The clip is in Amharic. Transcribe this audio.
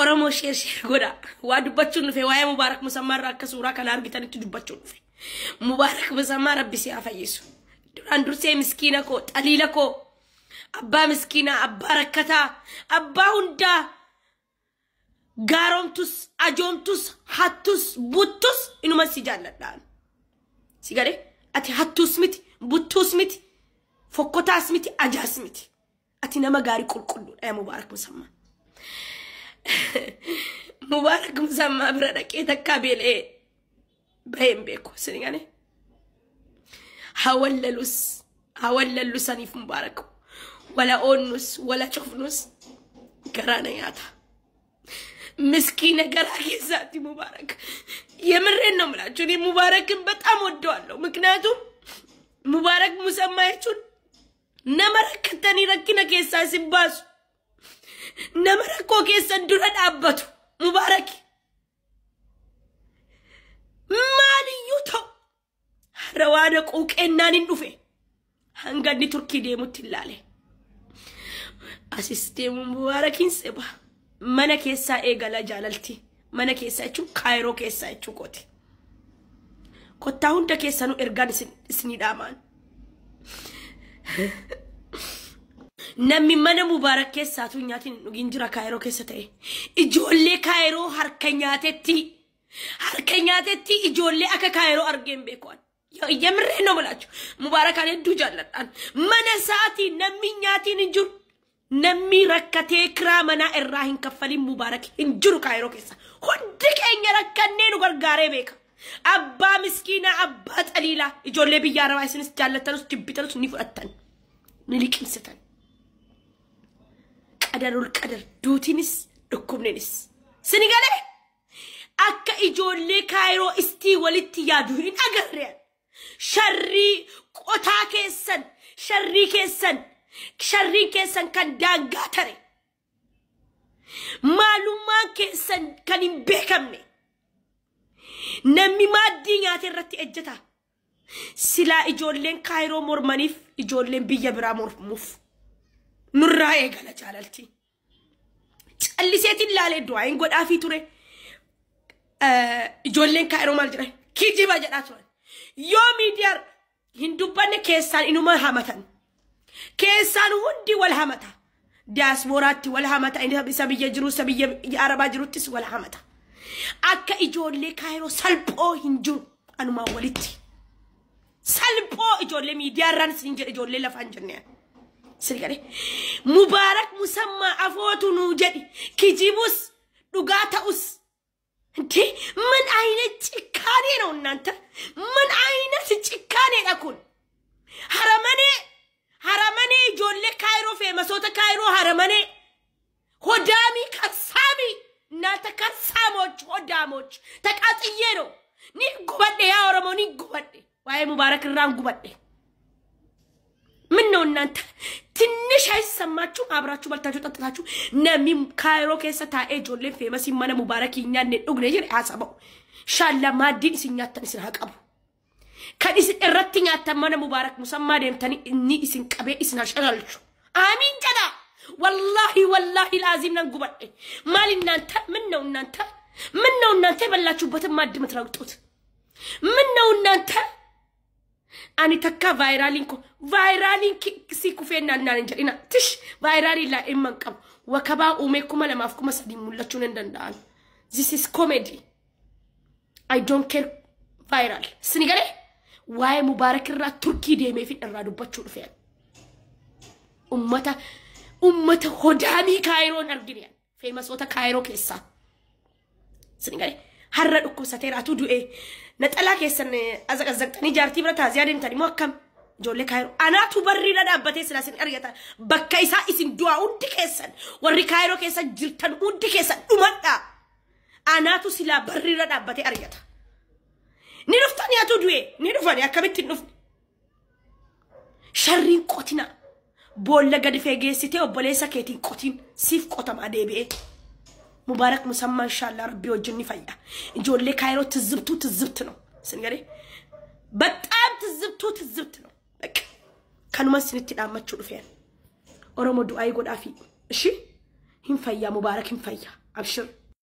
Oromoo sheer sheer godha. Waa dubbachuun dhufe waa'ee Mubaarak Musammaa irraa akka suuraa kana argitanitti dubbachuun dhufe. Mubaarak Musammaa rabbi si haa fayyisu. Duraan dursee miskiina koo xaliila koo abbaa miskiinaa abbaa rakkataa abbaa hundaa gaaromtus ajoomtus hattus buttus inuma si jaalladhaan. Si gadee ati hattus miti buttus miti fokkotaas miti ajaas miti ati nama gaarii qulqulluudha yaa Mubaarak Musammaa. ሙባረክ ሙሳማ ብረ ደቄ ቤልኤ በሄም ቤኮ ስንገኔ ሀወለሉስ ሀወለሉ ሰኒፍ ሙባረክ ወላ ኦኑስ ወላ ጭፍኑስ ገራነ ያታ ምስኪነ ገራ ሙባረክ የምሬን ነው የምላችሁ። እኔ ሙባረክን በጣም ወደዋለሁ። ምክንያቱም ሙባረክ ሙሰማያችሁን ነመረከተኒ ረኪነ ኬሳ ሲባሱ nama rakkoo keessan dura dhaabbatu mubaaraki. Maaliyyuu ta'u har'a waana haquu qeennaan hanganni turkii deemutti hin laale. mubaarakiin mana keessaa eegala jaalalti. Mana keessaa jechuun kaayiroo keessaa jechuun kooti. Kottaa hunda keessanuu ergaan isinii dhaamaan. namni mana mubaarak keessaatu nyaatiin dhugin jira kaayiroo keessa ta'e ijoollee kaayiroo harka nyaatetti harka nyaatetti ijoollee akka kaayiroo argeen beekuan የምሬ ነው ብላችሁ ሙባረካን ሄዱ ጃለጣን መነሳቲ ነሚኛቲን እንጅሩ ነሚ ረከቴ ክራ መና እራ ሂንከፈሊን ሙባረክ እንጅሩ ካይሮ ኬሳ ሁድ ኬኛ ረከኔ ኑ ገርጋሬ ቤካ አባ ምስኪና አባ ጠሊላ ኢጆሌ ብያ አረባ ስንስ ጃለተን ውስጥ ድብተን ውስጥ ኒፍጠተን ንሊቅምስተን qadarul qadar duutinis dhukkubninis sini galee akka ijoollee kaayiroo istii walitti yaadu hin agarreen sharrii qotaa keessan sharrii keessan sharrii keessan kan daangaa tare maalummaa keessan kan hin beekamne namni maaddii nyaate irratti ejjata silaa ijoolleen kaayiroo mormaniif ijoolleen biyya biraa mormuuf. ኑራዬ ገለጫ ለልቲ ጨልሴት ላሌ ድዋይን ጎዳፊ ቱሬ ጆሌን ካይሮ ማል ጅራ ኪጂባ ጀዳቸዋል ዮ ሚዲያር ሂንዱባኔ ኬሳን ኢኑመ ሀመተን ኬሳን ሁንዲ ወልሀመታ ዲያስፖራቲ ወልሀመታ ሰብየ ጅሩ ሰብየ የአረባ ጅሩትስ ወልሀመታ አከ ኢጆሌ ካይሮ ሰልጶ ሂንጅሩ አኑማ ወልቲ ሰልጶ ኢጆሌ ሚዲያ ራንስ ኢጆሌ ለፋንጅርንያል silgale mubaarak musammaa afootu nuu jedhi kijibus dhugaa ta'us እንዴ ምን አይነት ጭካኔ ነው እናንተ? ምን አይነት ጭካኔ ነኩን? ሀረመኔ ሀረመኔ ጆሌ ካይሮ ፌመሶተ ካይሮ ሀረመኔ ሆዳሚ ከሳሚ እናንተ ከሳሞች ሆዳሞች፣ ተቃጥዬ ነው ኒ ጉበዴ ያ ኦሮሞ ኒ ጉበዴ ዋይ ሙባረክ ራን ጉበዴ ምን ነው እናንተ ትንሽ አይሰማችሁ? አብራችሁ በልታችሁ ጠጥታችሁ ነሚ ካይሮ ኬሰ ታኤ ጆሌ ፌመስ ይመነ ሙባረክ እኛ እኛን ዱግነ ጅን ያሰበው ሻላ ማዲን ሲኛተን ስራ ቀቡ ከዲስ እረትኛ ተመነ ሙባረክ ሙሰማ ደምተን እኒ እስን ቀቤ እስና ሸራልቹ አሚን ጨዳ ወላሂ ወላሂ ላዚም ነን ጉበድ ማል እናንተ ምን ነው እናንተ ምን ነው እናንተ የበላችሁበትን ማድ ምትረግጡት ምን ነው እናንተ ani takka vaayiraaliin ko vaayiraaliin si kufeennaan naan tish vaayiraaliin laa'imman qabu wakabaa uumee kuma lamaaf kuma sadii mul'achuun danda'an this is comedy I don't care sini galee waa'ee mubaarak turkii deemee irraa dubbachuu dhufeen ummata hodaamii kaayiroon argine feemasoota kaayiroo keessaa sini galee. harra dhukkubsateera atuu du'ee naxalaa keessan azaqazaqxanii jaartii bira taasii adeemtan immoo akkam ijoollee kaayiroo anaatu barriidha dhaabbatee silaa isin argata bakka isaa isin du'aa hundi keessan warri kaayiroo keessa jirtan hundi keessan dhumadha anaatu silaa barriidha dhaabbatee argata ni dhuftanii atuu du'ee ni dhufanii akkamitti hin dhufne sharriin qotina boolla gadi feegeessitee obboleessa keetiin qotiin siif qotamaa deebi'ee. ሙባረክ ሙሰማ እንሻላ ረቢ ወጅን ይፈያ እጆሌ ካይሮ ትዝብቱ ትዝብት ነው ስንገዴ በጣም ትዝብቱ ትዝብት ነው በቃ ከኑመን ስንት ዳመችው ዱፌን ኦሮሞ ዱአይ ጎዳፊ እሺ ሂንፈያ ሙባረክ ሂንፈያ አብሽር